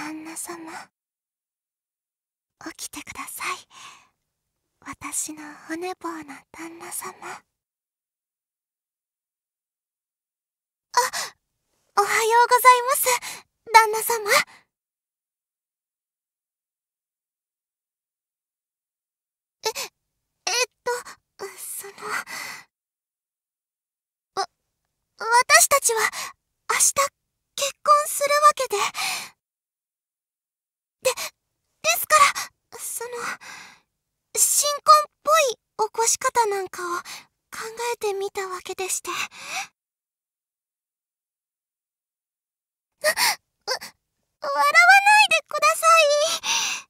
旦那様起きてください私の骨棒な旦那様あおはようございます旦那様ええっとそのわ私たちは明日結婚するわけで。の新婚っぽい起こし方なんかを考えてみたわけでして笑わないでください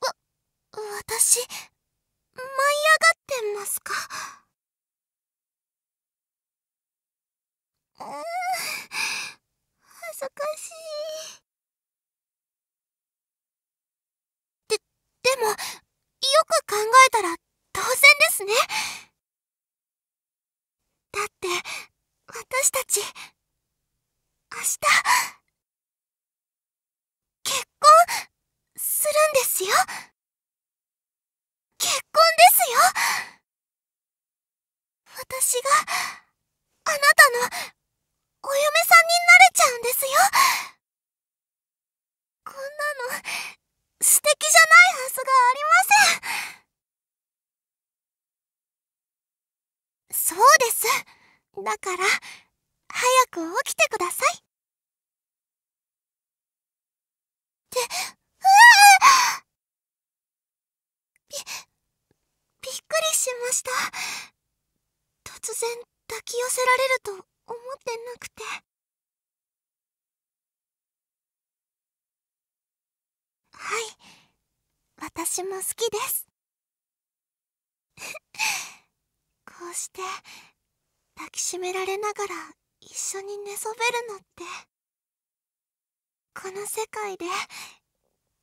わ私舞い上がってますかうん恥ずかしい私たち、明日、結婚、するんですよ。結婚ですよ私が、あなたの、お嫁さんになれちゃうんですよこんなの、素敵じゃないはずがありませんそうです。だから、早く起きてください。って、うわび、びっくりしました。突然抱き寄せられると思ってなくて。はい、私も好きです。こうして抱きしめられながら一緒に寝そべるのってこの世界で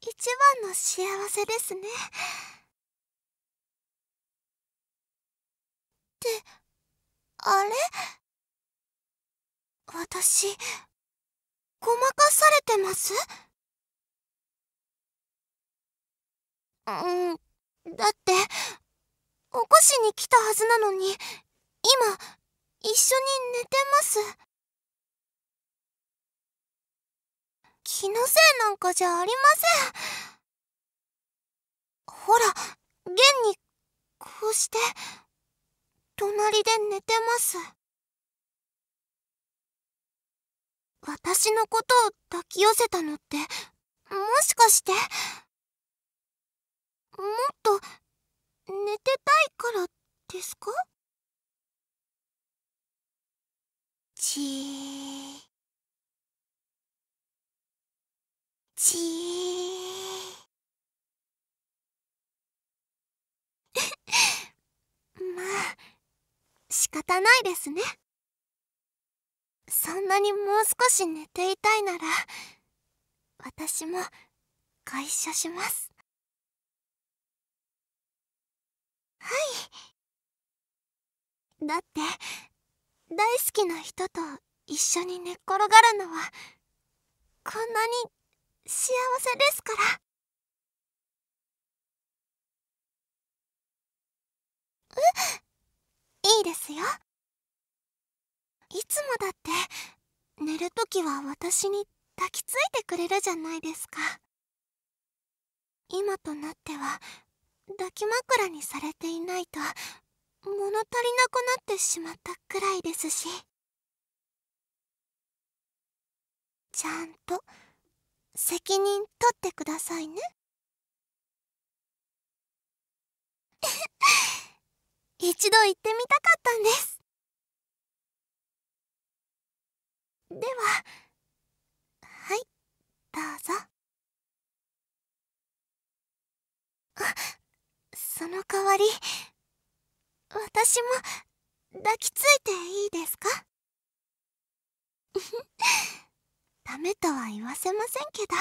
一番の幸せですねってあれ私ごまかされてますうんだって起こしに来たはずなのに今一緒に寝てます気のせいなんかじゃありませんほら現にこうして隣で寝てます私のことを抱き寄せたのってもしかしてもっと寝てたいからですかちちまあ仕方ないですねそんなにもう少し寝ていたいなら私もご一緒しますはいだって大好きな人と一緒に寝っ転がるのはこんなに幸せですからういいですよいつもだって寝るときは私に抱きついてくれるじゃないですか今となっては抱き枕にされていないと物足りなくなってしまったくらいですしちゃんと責任取ってくださいね 一度行ってみたかったんですでははいどうぞあその代わり私も抱きついていいですか ダメとは言わせませんけど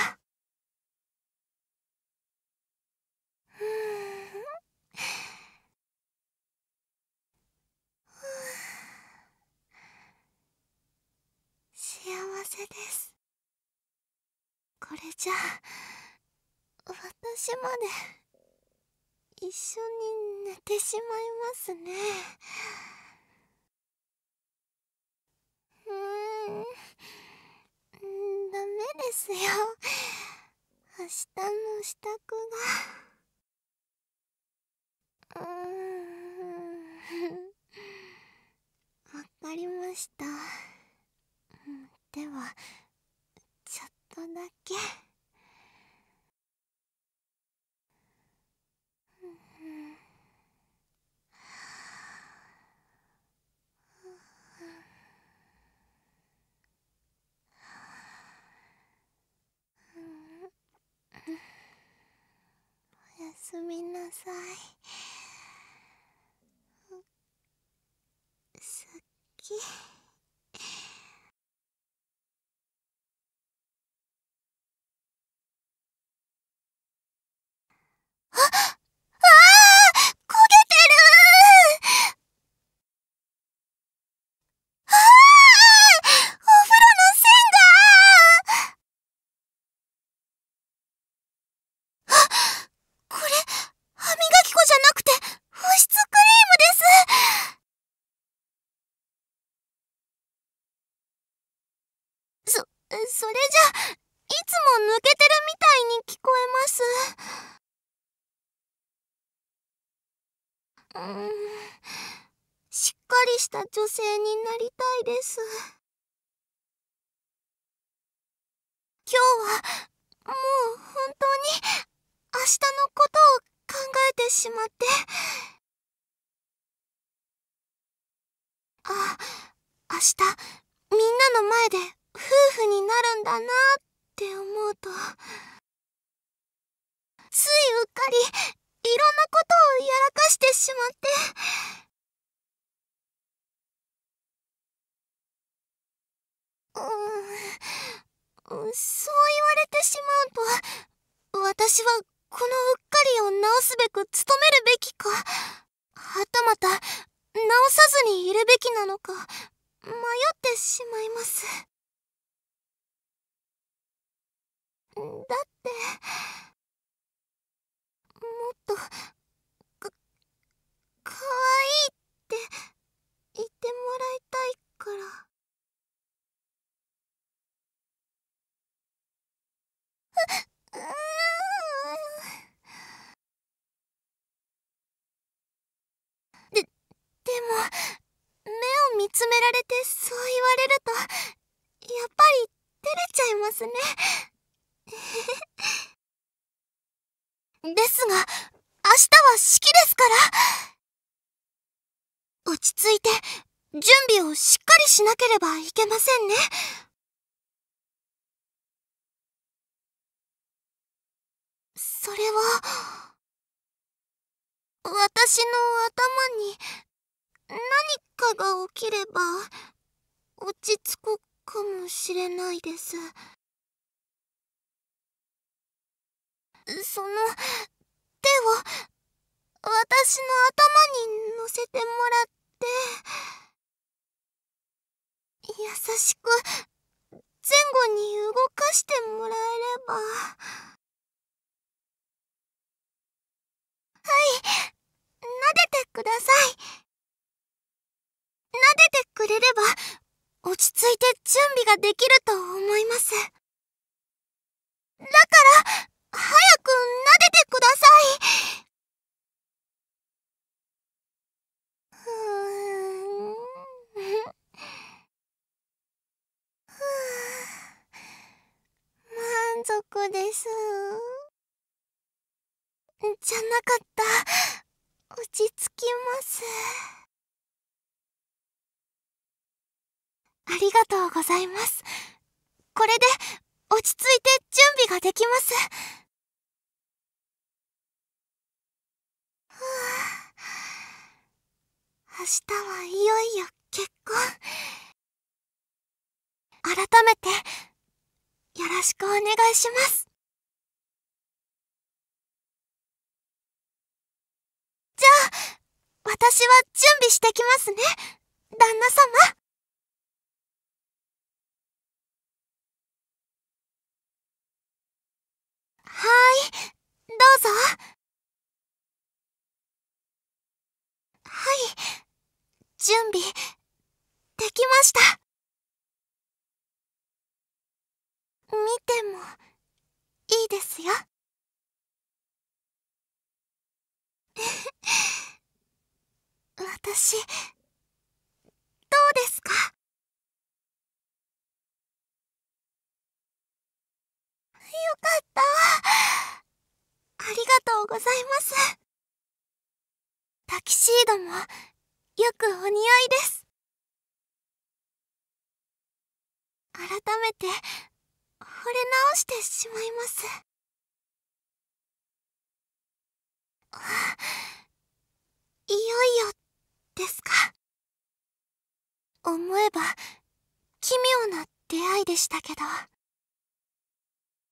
幸せですこれじゃあ私まで一緒に寝てしまいますねうーんダメですよ明日の支度がうーんわかりましたではちょっとだけ。好き。うんしっかりした女性になりたいです今日はもう本当に明日のことを考えてしまってあ明日みんなの前で夫婦になるんだなって思うとついうっかりいろんなことをやらかしてしまって。うん、そう言われてしまうと、私はこのうっかりを直すべく努めるべきか、はたまた直さずにいるべきなのか、迷ってしまいます。だって、っとかかわいいって言ってもらいたいからううででも目を見つめられてそう言われるとやっぱり照れちゃいますね。ですが、明日は式ですから。落ち着いて、準備をしっかりしなければいけませんね。それは、私の頭に何かが起きれば落ち着くかもしれないです。その、手を、私の頭に乗せてもらって、優しく、前後に動かしてもらえれば。はい、撫でてください。撫でてくれれば、落ち着いて準備ができると思います。だから、早く撫でてください。満足です。じゃなかった。落ち着きます。ありがとうございます。これで落ち着いて準備ができます。明日はいよいよ結婚改めてよろしくお願いしますじゃあ私は準備してきますね旦那様はーいどうぞ準備、できました。見ても、いいですよ。私、どうですかよかったありがとうございますタキシードもよくお似合いです改めて惚れ直してしまいますいよいよですか思えば奇妙な出会いでしたけど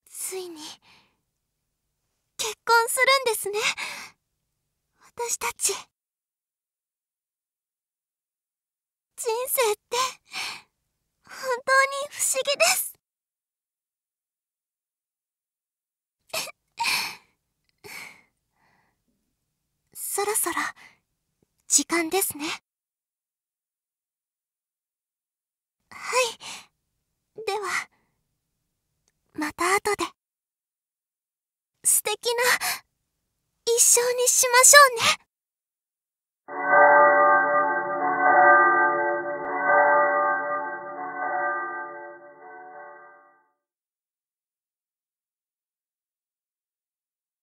ついに結婚するんですね私たち。人生って本当に不思議です そろそろ時間ですねはいではまた後で素敵な一生にしましょうね